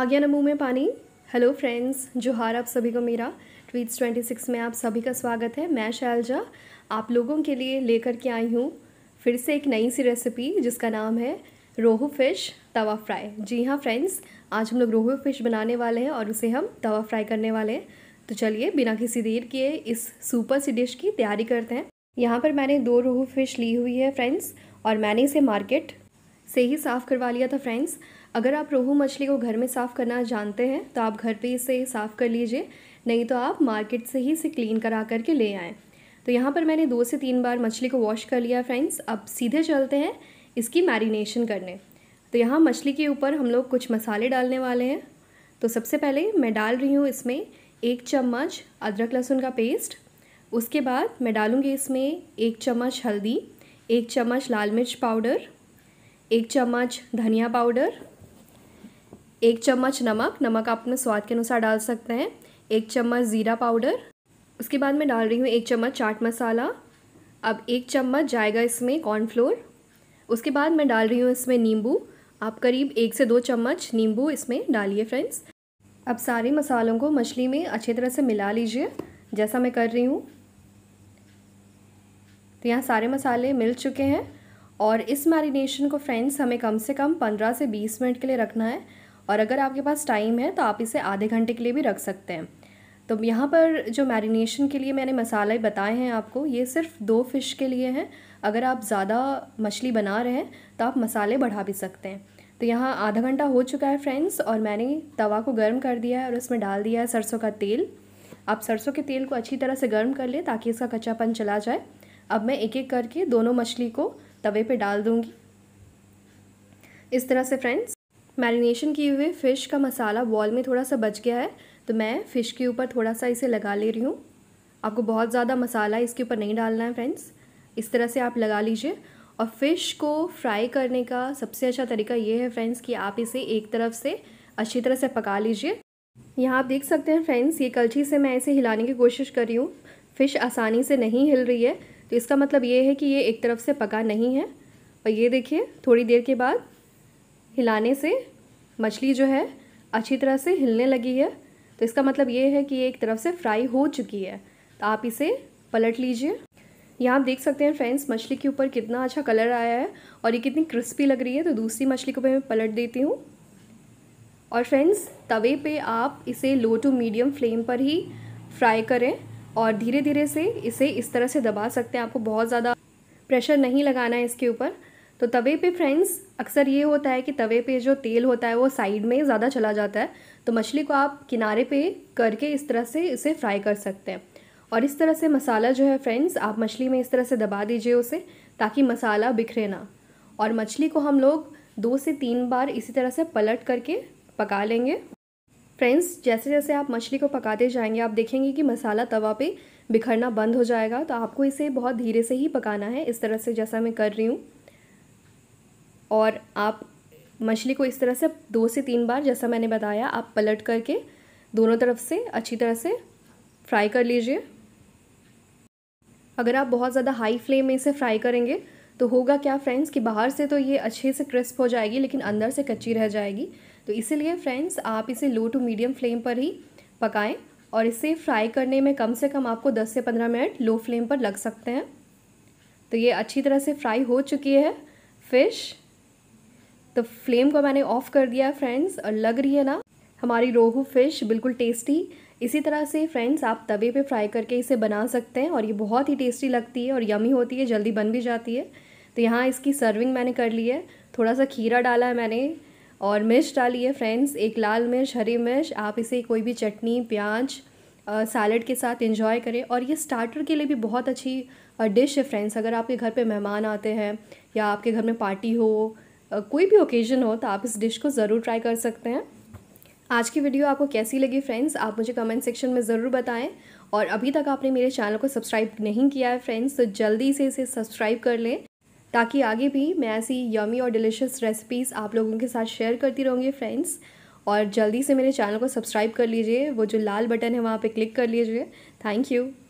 आ गया ना मुँह में पानी हेलो फ्रेंड्स जोहार आप सभी को मेरा ट्वीट्स 26 में आप सभी का स्वागत है मैं शैलजा आप लोगों के लिए लेकर के आई हूँ फिर से एक नई सी रेसिपी जिसका नाम है रोहू फिश तवा फ्राई जी हाँ फ्रेंड्स आज हम लोग रोहू फिश बनाने वाले हैं और उसे हम तवा फ्राई करने वाले हैं तो चलिए बिना किसी देर के इस सुपर सी डिश की तैयारी करते हैं यहाँ पर मैंने दो रोहू फिश ली हुई है फ्रेंड्स और मैंने इसे मार्केट से ही साफ़ करवा लिया था फ्रेंड्स अगर आप रोहू मछली को घर में साफ़ करना जानते हैं तो आप घर पे इसे साफ़ कर लीजिए नहीं तो आप मार्केट से ही इसे क्लीन करा करके ले आएँ तो यहाँ पर मैंने दो से तीन बार मछली को वॉश कर लिया फ्रेंड्स अब सीधे चलते हैं इसकी मैरिनेशन करने तो यहाँ मछली के ऊपर हम लोग कुछ मसाले डालने वाले हैं तो सबसे पहले मैं डाल रही हूँ इसमें एक चम्मच अदरक लहसुन का पेस्ट उसके बाद मैं डालूँगी इसमें एक चम्मच हल्दी एक चम्मच लाल मिर्च पाउडर एक चम्मच धनिया पाउडर एक चम्मच नमक नमक आप अपने स्वाद के अनुसार डाल सकते हैं एक चम्मच ज़ीरा पाउडर उसके बाद मैं डाल रही हूँ एक चम्मच चाट मसाला अब एक चम्मच जाएगा इसमें कॉर्नफ्लोर उसके बाद मैं डाल रही हूँ इसमें नींबू आप करीब एक से दो चम्मच नींबू इसमें डालिए फ्रेंड्स अब सारे मसालों को मछली में अच्छी तरह से मिला लीजिए जैसा मैं कर रही हूँ तो यहाँ सारे मसाले मिल चुके हैं और इस मैरिनेशन को फ्रेंड्स हमें कम से कम पंद्रह से बीस मिनट के लिए रखना है और अगर आपके पास टाइम है तो आप इसे आधे घंटे के लिए भी रख सकते हैं तो यहाँ पर जो मैरिनेशन के लिए मैंने मसाले बताए हैं आपको ये सिर्फ दो फिश के लिए हैं अगर आप ज़्यादा मछली बना रहे हैं तो आप मसाले बढ़ा भी सकते हैं तो यहाँ आधा घंटा हो चुका है फ्रेंड्स और मैंने तवा को गर्म कर दिया है और उसमें डाल दिया है सरसों का तेल आप सरसों के तेल को अच्छी तरह से गर्म कर लें ताकि इसका कच्चापन चला जाए अब मैं एक एक करके दोनों मछली को तवे पर डाल दूँगी इस तरह से फ्रेंड्स मैरिनेशन किए हुए फ़िश का मसाला बॉल में थोड़ा सा बच गया है तो मैं फ़िश के ऊपर थोड़ा सा इसे लगा ले रही हूँ आपको बहुत ज़्यादा मसाला इसके ऊपर नहीं डालना है फ्रेंड्स इस तरह से आप लगा लीजिए और फ़िश को फ्राई करने का सबसे अच्छा तरीका ये है फ्रेंड्स कि आप इसे एक तरफ से अच्छी तरह से पका लीजिए यहाँ आप देख सकते हैं फ्रेंड्स ये कलछी से मैं इसे हिलाने की कोशिश कर रही हूँ फ़िश आसानी से नहीं हिल रही है तो इसका मतलब ये है कि ये एक तरफ से पका नहीं है और ये देखिए थोड़ी देर के बाद हिलाने से मछली जो है अच्छी तरह से हिलने लगी है तो इसका मतलब ये है कि ये एक तरफ से फ्राई हो चुकी है तो आप इसे पलट लीजिए यहाँ आप देख सकते हैं फ्रेंड्स मछली के ऊपर कितना अच्छा कलर आया है और ये कितनी क्रिस्पी लग रही है तो दूसरी मछली को भी मैं पलट देती हूँ और फ्रेंड्स तवे पे आप इसे लो टू मीडियम फ्लेम पर ही फ्राई करें और धीरे धीरे से इसे इस तरह से दबा सकते हैं आपको बहुत ज़्यादा प्रेशर नहीं लगाना है इसके ऊपर तो तवे पे फ्रेंड्स अक्सर ये होता है कि तवे पे जो तेल होता है वो साइड में ज़्यादा चला जाता है तो मछली को आप किनारे पे करके इस तरह से इसे फ्राई कर सकते हैं और इस तरह से मसाला जो है फ्रेंड्स आप मछली में इस तरह से दबा दीजिए उसे ताकि मसाला बिखरे ना और मछली को हम लोग दो से तीन बार इसी तरह से पलट करके पका लेंगे फ्रेंड्स जैसे जैसे आप मछली को पकाते जाएंगे आप देखेंगे कि मसाला तवा पे बिखरना बंद हो जाएगा तो आपको इसे बहुत धीरे से ही पकाना है इस तरह से जैसा मैं कर रही हूँ और आप मछली को इस तरह से दो से तीन बार जैसा मैंने बताया आप पलट करके दोनों तरफ से अच्छी तरह से फ्राई कर लीजिए अगर आप बहुत ज़्यादा हाई फ्लेम में इसे फ्राई करेंगे तो होगा क्या फ्रेंड्स कि बाहर से तो ये अच्छे से क्रिस्प हो जाएगी लेकिन अंदर से कच्ची रह जाएगी तो इसीलिए फ्रेंड्स आप इसे लो टू मीडियम फ्लेम पर ही पकाएं और इसे फ्राई करने में कम से कम आपको 10 से 15 मिनट लो फ्लेम पर लग सकते हैं तो ये अच्छी तरह से फ्राई हो चुकी है फ़िश तो फ्लेम को मैंने ऑफ़ कर दिया फ्रेंड्स और लग रही है ना हमारी रोहू फ़िश बिल्कुल टेस्टी इसी तरह से फ्रेंड्स आप तवे पे फ्राई करके इसे बना सकते हैं और ये बहुत ही टेस्टी लगती है और यमी होती है जल्दी बन भी जाती है तो यहाँ इसकी सर्विंग मैंने कर ली है थोड़ा सा खीरा डाला है मैंने और मिर्च डाली है फ्रेंड्स एक लाल मिर्च हरी मिर्च आप इसे कोई भी चटनी प्याज सैलड के साथ इंजॉय करें और ये स्टार्टर के लिए भी बहुत अच्छी डिश है फ्रेंड्स अगर आपके घर पर मेहमान आते हैं या आपके घर में पार्टी हो कोई भी ओकेज़न हो तो आप इस डिश को ज़रूर ट्राई कर सकते हैं आज की वीडियो आपको कैसी लगी फ्रेंड्स आप मुझे कमेंट सेक्शन में ज़रूर बताएं और अभी तक आपने मेरे चैनल को सब्सक्राइब नहीं किया है फ्रेंड्स तो जल्दी से इसे सब्सक्राइब कर लें ताकि आगे भी मैं ऐसी यमी और डिलिशियस रेसिपीज़ आप लोगों के साथ शेयर करती रहूँगी फ्रेंड्स और जल्दी से मेरे चैनल को सब्सक्राइब कर लीजिए वो जो लाल बटन है वहाँ पर क्लिक कर लीजिए थैंक यू